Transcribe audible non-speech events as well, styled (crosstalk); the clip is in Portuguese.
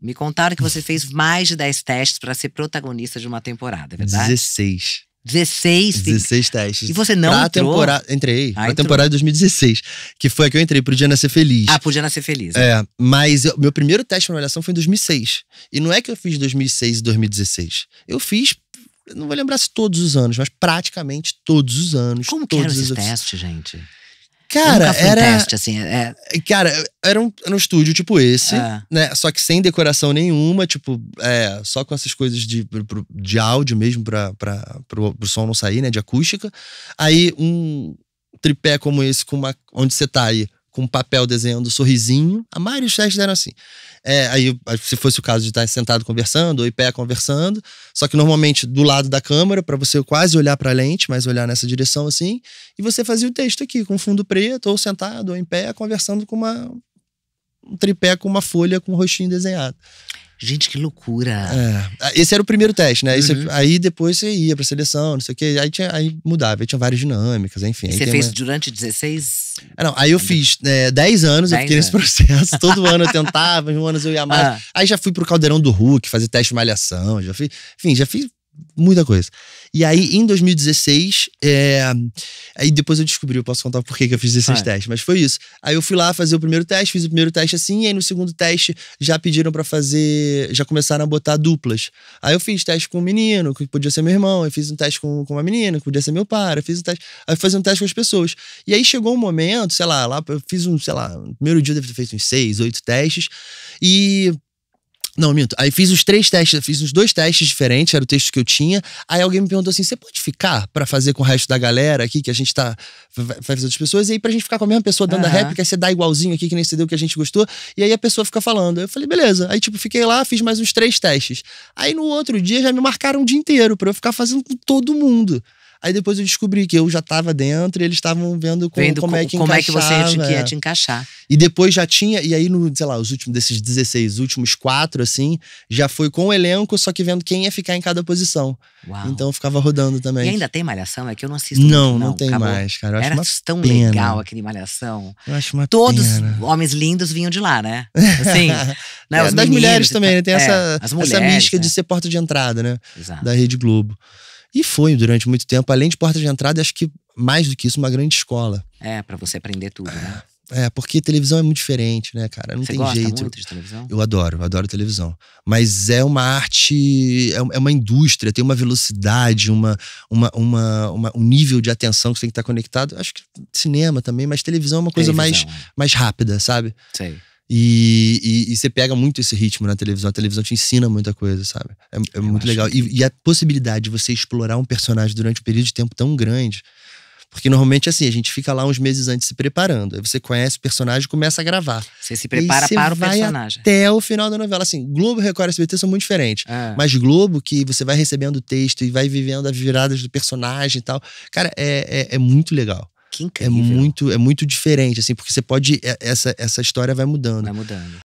Me contaram que você fez mais de 10 testes para ser protagonista de uma temporada, é verdade? 16. 16, 16 testes. E você não pra entrou? Temporada, entrei. Ah, na temporada de 2016. Que foi a que eu entrei, Dia Nascer Feliz. Ah, Dia Nascer Feliz. É, mas eu, meu primeiro teste pra avaliação foi em 2006. E não é que eu fiz 2006 e 2016. Eu fiz, não vou lembrar se todos os anos, mas praticamente todos os anos. Como todos que eram esses testes, gente? Cara, era. Um teste, assim, é... Cara, era um, era um estúdio tipo esse, é. né? Só que sem decoração nenhuma, tipo, é, só com essas coisas de, de áudio mesmo pra, pra, pro, pro som não sair, né? De acústica. Aí um tripé como esse, com uma, onde você tá aí, com um papel desenhando um sorrisinho. A maioria dos testes eram assim. É, aí, se fosse o caso de estar sentado conversando ou em pé conversando, só que normalmente do lado da câmera, para você quase olhar para a lente, mas olhar nessa direção assim, e você fazia o texto aqui, com fundo preto, ou sentado, ou em pé, conversando com uma, um tripé com uma folha com o um rostinho desenhado. Gente, que loucura. É. Esse era o primeiro teste, né? Uhum. Esse, aí depois você ia pra seleção, não sei o quê. Aí, tinha, aí mudava, aí tinha várias dinâmicas, enfim. você fez uma... durante 16? Ah, não, aí eu fiz é, né, 10 anos, 10 eu fiquei anos. nesse processo. (laughs) Todo ano eu tentava, um ano eu ia mais. Ah. Aí já fui pro Caldeirão do Hulk fazer teste de malhação. Já fiz, enfim, já fiz muita coisa. E aí, em 2016, é... aí depois eu descobri, eu posso contar por que eu fiz esses ah, testes, mas foi isso. Aí eu fui lá fazer o primeiro teste, fiz o primeiro teste assim, e aí no segundo teste já pediram para fazer, já começaram a botar duplas. Aí eu fiz teste com um menino, que podia ser meu irmão, eu fiz um teste com, com uma menina, que podia ser meu pai, eu fiz um teste, aí eu um teste com as pessoas. E aí chegou um momento, sei lá, lá eu fiz um, sei lá, no primeiro dia eu devia ter feito uns seis, oito testes, e não, minto. Aí fiz os três testes, fiz os dois testes diferentes, era o texto que eu tinha. Aí alguém me perguntou assim: você pode ficar para fazer com o resto da galera aqui, que a gente tá. Vai fazer outras pessoas, e aí pra gente ficar com a mesma pessoa dando uhum. a réplica, você dá igualzinho aqui, que nem você deu que a gente gostou. E aí a pessoa fica falando. Eu falei, beleza. Aí, tipo, fiquei lá, fiz mais uns três testes. Aí no outro dia já me marcaram o dia inteiro pra eu ficar fazendo com todo mundo. Aí depois eu descobri que eu já estava dentro e eles estavam vendo, vendo como, é que como encaixava. Como é que você ia te, encaixar. E depois já tinha, e aí, no, sei lá, os últimos desses 16, últimos quatro, assim, já foi com o elenco, só que vendo quem ia ficar em cada posição. Uau. Então eu ficava rodando também. E ainda tem malhação? É que eu não assisto. Não, muito, não, não tem acabou. mais, cara. Eu Era tão pena. legal aquele malhação. Eu acho uma Todos pena. homens lindos vinham de lá, né? (laughs) Assim. É, né, é, das mulheres também, né? Tem é, essa, essa mística né? de ser porta de entrada, né? Exato. Da Rede Globo. E foi durante muito tempo, além de porta de entrada, acho que mais do que isso, uma grande escola. É, para você aprender tudo, né? É, porque televisão é muito diferente, né, cara? Não você tem gosta jeito. Muito de televisão? Eu adoro, eu adoro televisão. Mas é uma arte, é, é uma indústria, tem uma velocidade, uma, uma, uma, uma um nível de atenção que você tem que estar tá conectado. Acho que cinema também, mas televisão é uma coisa mais, é. mais rápida, sabe? Sei. E, e, e, você pega muito esse ritmo na televisão. A televisão te ensina muita coisa, sabe? É, é muito legal. Que... E, e, a possibilidade de você explorar um personagem durante um período de tempo tão grande. Porque normalmente, assim, a gente fica lá uns meses antes se preparando. Aí você conhece o personagem e começa a gravar. Você se prepara para o personagem. Até o final da novela. Assim, Globo, Record e SBT são muito diferentes. Ah. Mas Globo, que você vai recebendo o texto e vai vivendo as viradas do personagem e tal. Cara, é, é, é muito legal. Que é incrível. É muito, é muito diferente, assim, porque você pode. É, essa, essa história vai mudando. Vai mudando.